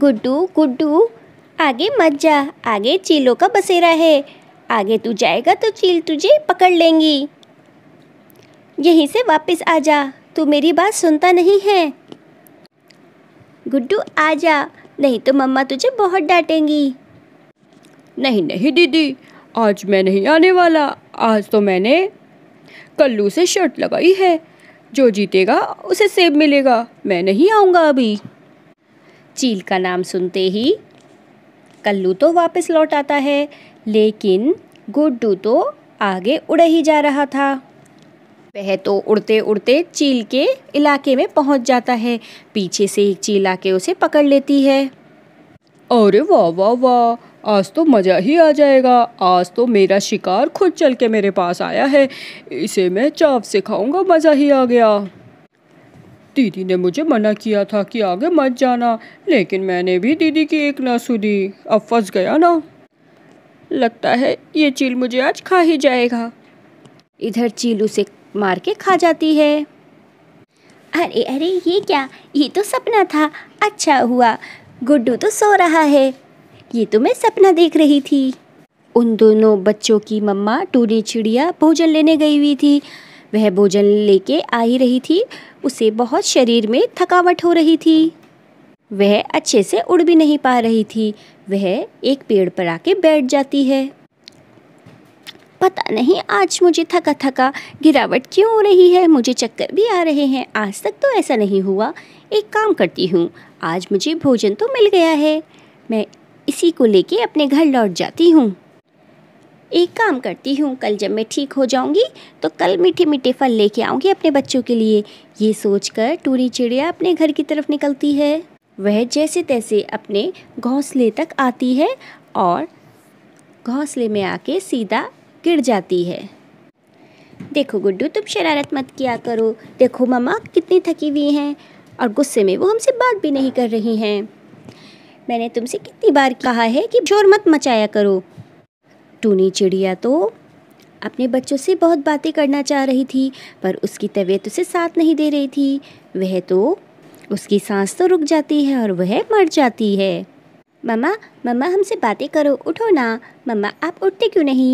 गुड्डू गुड्डू आगे मत जा आगे चीलों का बसेरा है आगे तू जाएगा तो चील तुझे पकड़ लेंगी यहीं से वापस आ जा तू मेरी बात सुनता नहीं है गुड्डू आ जा नहीं तो मम्मा तुझे बहुत डांटेंगी नहीं नहीं दीदी आज मैं नहीं आने वाला आज तो मैंने कल्लू से शर्ट लगाई है जो जीतेगा उसे सेब मिलेगा मैं नहीं आऊँगा अभी चील का नाम सुनते ही कल्लू तो वापस लौट आता है लेकिन गुड्डू तो आगे उड़ ही जा रहा था वह तो उड़ते उड़ते चील के इलाके में पहुंच जाता है पीछे से एक चील आके उसे पकड़ लेती है अरे वाह वाह वाह आज तो मज़ा ही आ जाएगा आज तो मेरा शिकार खुद चल के मेरे पास आया है इसे मैं चाप से खाऊंगा मज़ा ही आ गया दीदी ने मुझे मना किया था कि आगे मत जाना लेकिन मैंने भी दीदी की एक ना सुनी अब फंस गया ना लगता है ये चील मुझे आज खा ही जाएगा इधर चील उसे मार के खा जाती है अरे अरे ये क्या ये तो सपना था अच्छा हुआ गुड्डू तो सो रहा है ये तो मैं सपना देख रही थी उन दोनों बच्चों की मम्मा टूरी चिड़िया भोजन लेने गई हुई थी वह भोजन लेके आ ही रही थी उसे बहुत शरीर में थकावट हो रही थी वह अच्छे से उड़ भी नहीं पा रही थी वह एक पेड़ पर आके बैठ जाती है पता नहीं आज मुझे थका थका गिरावट क्यों हो रही है मुझे चक्कर भी आ रहे हैं आज तक तो ऐसा नहीं हुआ एक काम करती हूँ आज मुझे भोजन तो मिल गया है मैं इसी को लेके अपने घर लौट जाती हूँ एक काम करती हूँ कल जब मैं ठीक हो जाऊँगी तो कल मीठे मीठे फल लेके आऊँगी अपने बच्चों के लिए ये सोचकर टूरी चिड़िया अपने घर की तरफ निकलती है वह जैसे तैसे अपने घोंसले तक आती है और घोंसले में आके सीधा गिर जाती है देखो गुड्डू तुम शरारत मत किया करो देखो मामा कितनी थकी हुई हैं और गुस्से में वो हमसे बात भी नहीं कर रही हैं मैंने तुमसे कितनी बार कहा है कि शोर मत मचाया करो टूनी चिड़िया तो अपने बच्चों से बहुत बातें करना चाह रही थी पर उसकी तबीयत उसे साथ नहीं दे रही थी वह तो उसकी सांस तो रुक जाती है और वह मर जाती है मम्मा मम्मा हमसे बातें करो उठो ना मम्मा आप उठते क्यों नहीं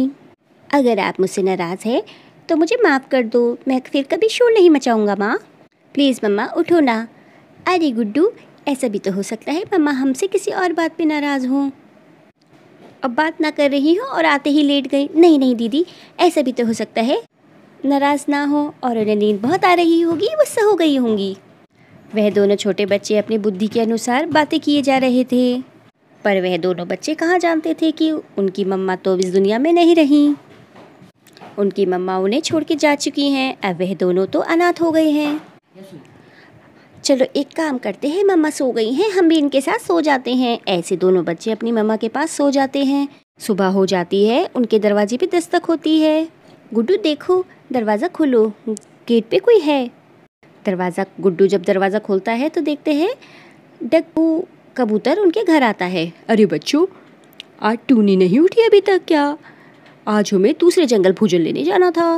अगर आप मुझसे नाराज़ है तो मुझे माफ़ कर दो मैं फिर कभी शोर नहीं मचाऊंगा माँ प्लीज़ मम्मा उठो ना अरे गुड्डू ऐसा भी तो हो सकता है मम्मा हमसे किसी और बात पर नाराज़ हों अब बात ना कर रही हूँ और आते ही लेट गई नहीं नहीं दीदी ऐसा भी तो हो सकता है नाराज़ ना हो और उन्हें नींद बहुत आ रही होगी वह सो गई होंगी वह दोनों छोटे बच्चे अपनी बुद्धि के अनुसार बातें किए जा रहे थे पर वह दोनों बच्चे कहाँ जानते थे कि उनकी मम्मा तो इस दुनिया में नहीं रहीं उनकी मम्मा उन्हें छोड़ के जा चुकी हैं अब वह दोनों तो अनाथ हो गए हैं चलो एक काम करते हैं मम्मा सो गई हैं हम भी इनके साथ सो जाते हैं ऐसे दोनों बच्चे अपनी मम्मा के पास सो जाते हैं सुबह हो जाती है उनके दरवाजे पे दस्तक होती है गुड्डू देखो दरवाज़ा खोलो गेट पे कोई है दरवाज़ा गुड्डू जब दरवाज़ा खोलता है तो देखते हैं डू कबूतर उनके घर आता है अरे बच्चों आज टूनी नहीं उठी अभी तक क्या आज हमें दूसरे जंगल भोजन लेने जाना था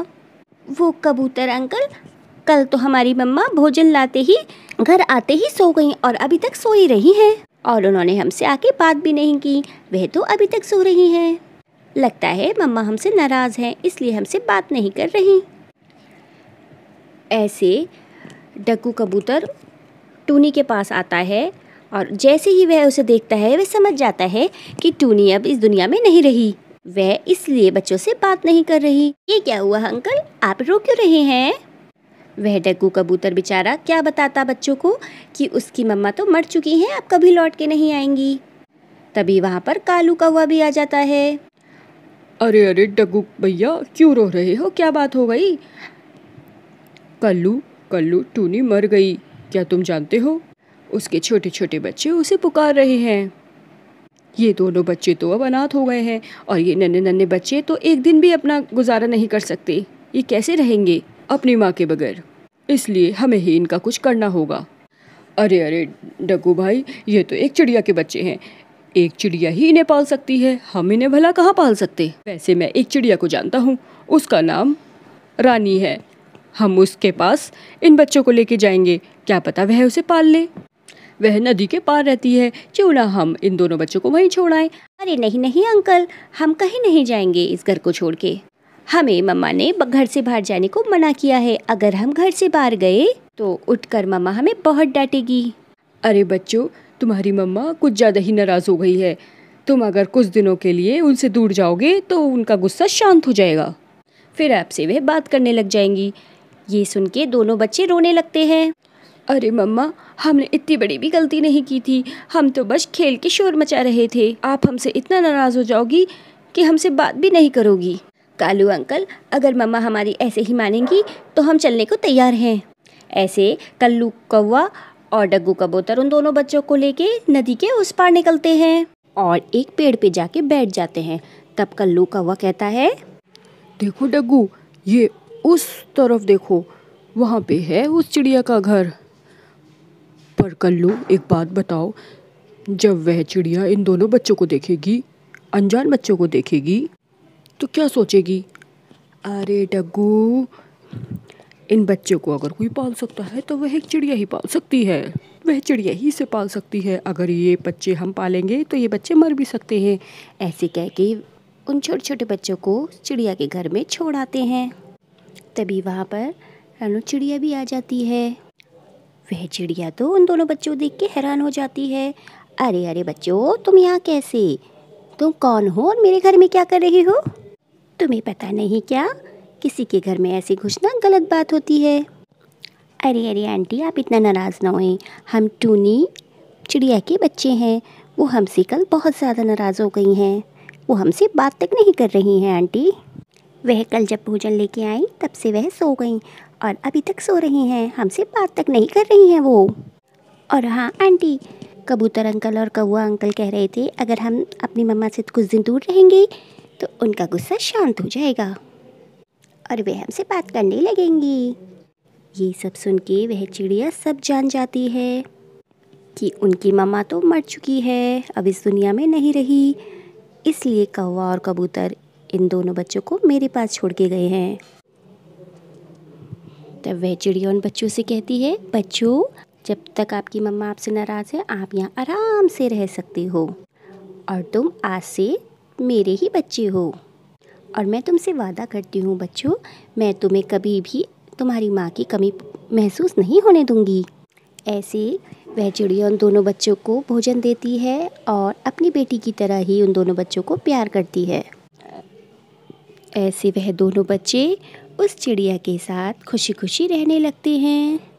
वो कबूतर अंकल कल तो हमारी मम्मा भोजन लाते ही घर आते ही सो गई और अभी तक सोई रही हैं और उन्होंने हमसे आके बात भी नहीं की वह तो अभी तक सो रही हैं लगता है मम्मा हमसे नाराज़ हैं इसलिए हमसे बात नहीं कर रही ऐसे डकू कबूतर टूनी के पास आता है और जैसे ही वह उसे देखता है वह समझ जाता है कि टूनी अब इस दुनिया में नहीं रही वह इसलिए बच्चों से बात नहीं कर रही ये क्या हुआ अंकल आप रो क्यों रहे हैं वह डग्गू कबूतर बेचारा क्या बताता बच्चों को कि उसकी मम्मा तो मर चुकी हैं अब कभी लौट के नहीं आएंगी तभी वहाँ पर कालू कौवा भी आ जाता है अरे अरे डग्गू भैया क्यों रो रहे हो क्या बात हो गई कल्लू कल्लू टूनी मर गई क्या तुम जानते हो उसके छोटे छोटे बच्चे उसे पुकार रहे हैं ये दोनों बच्चे तो अब अनाथ हो गए हैं और ये नन्हे नन्हे बच्चे तो एक दिन भी अपना गुजारा नहीं कर सकते ये कैसे रहेंगे अपनी माँ के बगैर इसलिए हमें ही इनका कुछ करना होगा अरे अरे डगू भाई ये तो एक चिड़िया के बच्चे हैं एक चिड़िया ही इन्हें पाल सकती है हम इन्हें भला कहाँ पाल सकते वैसे मैं एक चिड़िया को जानता हूँ उसका नाम रानी है हम उसके पास इन बच्चों को लेके जाएंगे क्या पता वह उसे पाल ले वह नदी के पार रहती है क्यों ना हम इन दोनों बच्चों को वहीं आए अरे नहीं नहीं अंकल हम कहीं नहीं जाएंगे इस घर को छोड़ के हमें मम्मा ने घर से बाहर जाने को मना किया है अगर हम घर से बाहर गए तो उठकर मम्मा हमें बहुत डांटेगी अरे बच्चों तुम्हारी मम्मा कुछ ज़्यादा ही नाराज़ हो गई है तुम अगर कुछ दिनों के लिए उनसे दूर जाओगे तो उनका गुस्सा शांत हो जाएगा फिर आपसे वह बात करने लग जाएंगी ये सुन के दोनों बच्चे रोने लगते हैं अरे मम्मा हमने इतनी बड़ी भी गलती नहीं की थी हम तो बस खेल के शोर मचा रहे थे आप हमसे इतना नाराज़ हो जाओगी कि हमसे बात भी नहीं करोगी कालू अंकल अगर मम्मा हमारी ऐसे ही मानेंगी तो हम चलने को तैयार हैं ऐसे कल्लू कौवा और डग्गू कबूतर उन दोनों बच्चों को लेके नदी के उस पार निकलते हैं और एक पेड़ पे जाके बैठ जाते हैं तब कल्लू कौवा कहता है देखो डग्गू ये उस तरफ देखो वहाँ पे है उस चिड़िया का घर पर कल्लू एक बात बताओ जब वह चिड़िया इन दोनों बच्चों को देखेगी अनजान बच्चों को देखेगी तो क्या सोचेगी अरे डगू इन बच्चे को अगर कोई पाल सकता है तो वह एक चिड़िया ही पाल सकती है वह चिड़िया ही से पाल सकती है अगर ये बच्चे हम पालेंगे तो ये बच्चे मर भी सकते हैं ऐसे कह के उन छोटे छोटे बच्चों को चिड़िया के घर में छोड़ आते हैं तभी वहाँ पर रनु चिड़िया भी आ जाती है वह चिड़िया तो उन दोनों बच्चों को देख के हैरान हो जाती है अरे अरे बच्चों तुम यहाँ कैसे तुम कौन हो और मेरे घर में क्या कर रही हो तुम्हें पता नहीं क्या किसी के घर में ऐसे घुसना गलत बात होती है अरे अरे आंटी आप इतना नाराज़ ना होएं हम टूनी चिड़िया के बच्चे हैं वो हमसे कल बहुत ज़्यादा नाराज़ हो गई हैं वो हमसे बात तक नहीं कर रही हैं आंटी वह कल जब भोजन लेके आई तब से वह सो गई और अभी तक सो रही हैं हमसे बात तक नहीं कर रही हैं वो और हाँ आंटी कबूतर अंकल और कौआ अंकल कह रहे थे अगर हम अपनी मम्मा से कुछ दिन दूर रहेंगे तो उनका गुस्सा शांत हो जाएगा और वह हमसे बात करने लगेंगी ये सब सुन के वह चिड़िया सब जान जाती है कि उनकी मामा तो मर चुकी है अब इस दुनिया में नहीं रही इसलिए कौवा और कबूतर इन दोनों बच्चों को मेरे पास छोड़ के गए हैं तब वह चिड़िया उन बच्चों से कहती है बच्चों जब तक आपकी मम्मा आपसे नाराज़ है आप यहाँ आराम से रह सकते हो और तुम आज से मेरे ही बच्चे हो और मैं तुमसे वादा करती हूँ बच्चों मैं तुम्हें कभी भी तुम्हारी माँ की कमी महसूस नहीं होने दूँगी ऐसे वह चिड़िया उन दोनों बच्चों को भोजन देती है और अपनी बेटी की तरह ही उन दोनों बच्चों को प्यार करती है ऐसे वह दोनों बच्चे उस चिड़िया के साथ खुशी खुशी रहने लगते हैं